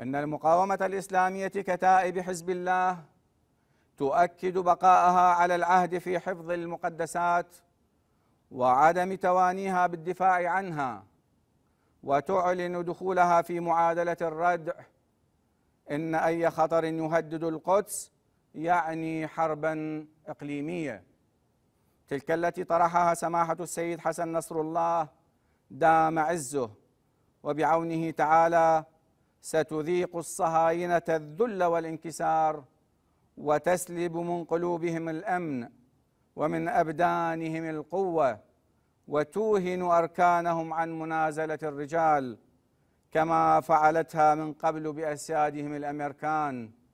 أن المقاومة الإسلامية كتائب حزب الله تؤكد بقاءها على العهد في حفظ المقدسات وعدم توانيها بالدفاع عنها وتعلن دخولها في معادلة الردع إن أي خطر يهدد القدس يعني حربا إقليمية تلك التي طرحها سماحة السيد حسن نصر الله دام عزه وبعونه تعالى ستذيق الصهاينة الذل والانكسار وتسلب من قلوبهم الأمن ومن أبدانهم القوة وتوهن أركانهم عن منازلة الرجال كما فعلتها من قبل بأسيادهم الأمريكان